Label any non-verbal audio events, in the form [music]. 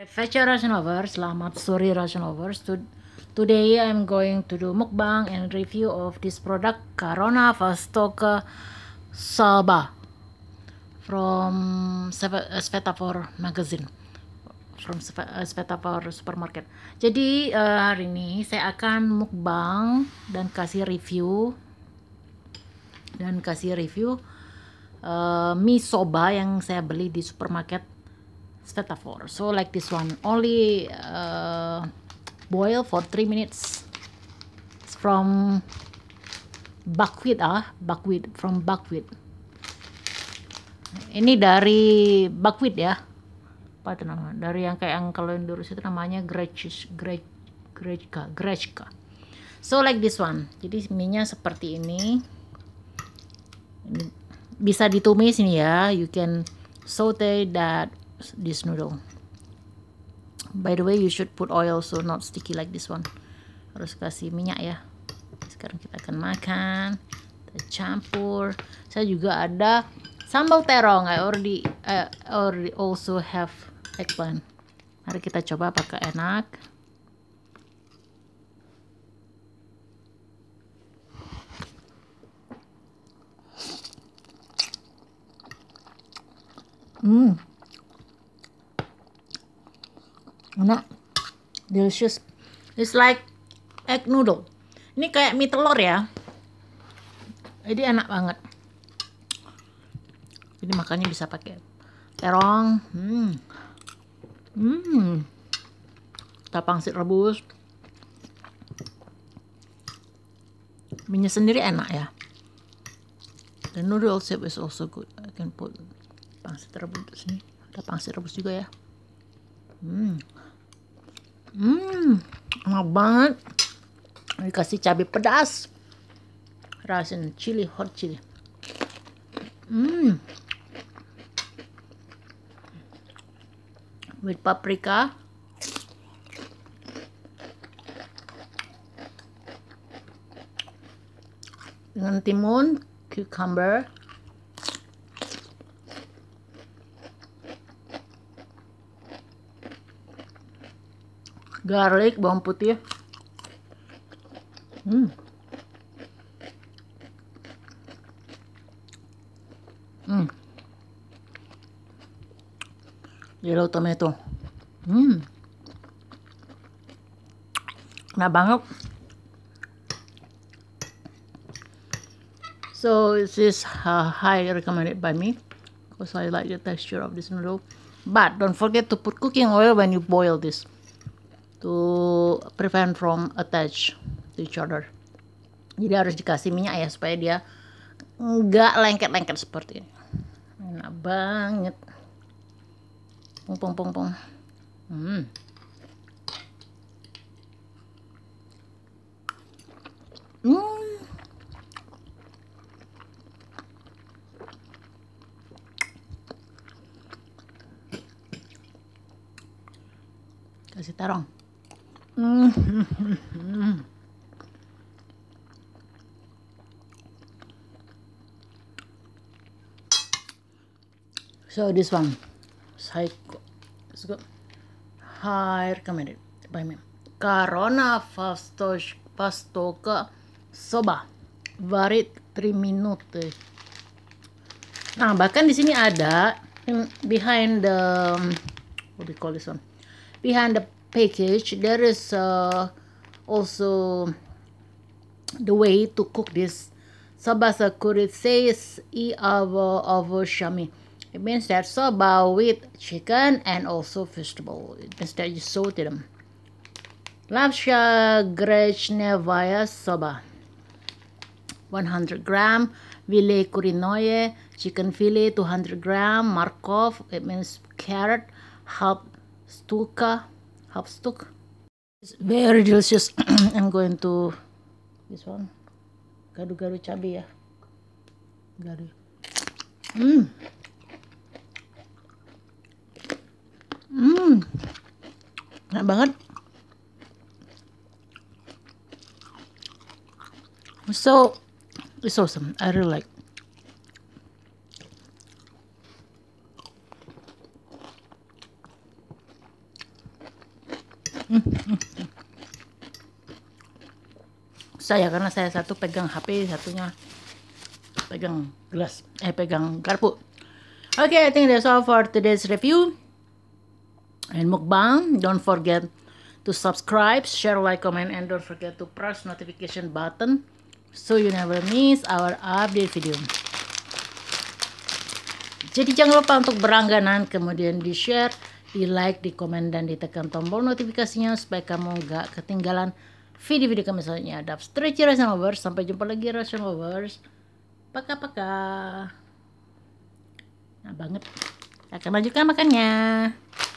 Fetcher lovers, selamat sore Russian to Today I'm going to do mukbang and review of this product Corona Vostoka Salba from uh, Svetafor magazine from uh, Svetafor supermarket. Jadi uh, hari ini saya akan mukbang dan kasih review dan kasih review uh, mie soba yang saya beli di supermarket Statafor. So like this one, only uh, boil for three minutes. It's from buckwheat ah, buckwheat from buckwheat. Ini dari buckwheat ya. Apa itu namanya? Dari yang kayak yang kalau yang dulu itu namanya grechis, grech grechka, grechka. So like this one. Jadi minyak seperti ini. Bisa ditumis ini ya. You can saute that this noodle by the way you should put oil so not sticky like this one harus kasih minyak ya sekarang kita akan makan kita campur saya juga ada sambal terong I already I already also have eggplant mari kita coba apakah enak Hmm enak delicious it's like egg noodle ini kayak mie telur ya jadi enak banget jadi makannya bisa pakai terong hmm hmm kita pangsit rebus minyak sendiri enak ya the noodle soup is also good I can put pangsit rebus di ada pangsit rebus juga ya hmm hmm enak banget dikasih cabai pedas rasin chili hot chili hmm with paprika dengan timun cucumber garlic bawang putih hmm hmm yellow tomato hmm enak banget So this is uh, high recommended by me because I like the texture of this noodle. But don't forget to put cooking oil when you boil this to prevent from attach to each other jadi harus dikasih minyak ya supaya dia nggak lengket-lengket seperti ini enak banget pung pung pung pung hmm. hmm. kasih tarong [laughs] so this one psycho let's go high recommended by me karona Fastos Pastoka Soba varit 3 minute nah bahkan di sini ada behind the um, what do you call this one behind the package there is uh, also the way to cook this sobasa It says e avo avo shami it means that soba with chicken and also vegetable it means that you sauteed them lapsha grechnevaya soba 100 gram filet kurinoye chicken fillet 200 gram markov it means carrot half stuka Hapstuck. It's very delicious. [clears throat] I'm going to this one. Gadu-gadu cabe ya. gadu. Hmm. Hmm. Enak banget. So, it's awesome. I really like. saya karena saya satu pegang HP satunya pegang gelas eh pegang garpu oke okay, I think that's all for today's review and mukbang don't forget to subscribe share like comment and don't forget to press notification button so you never miss our update video jadi jangan lupa untuk berlangganan kemudian di share di like, di komen, dan ditekan tombol notifikasinya supaya kamu gak ketinggalan video-video kami selanjutnya. Ada Stretchy Russian Lovers. Sampai jumpa lagi Russian Lovers. Paka-paka. Nah banget. akan lanjutkan makannya.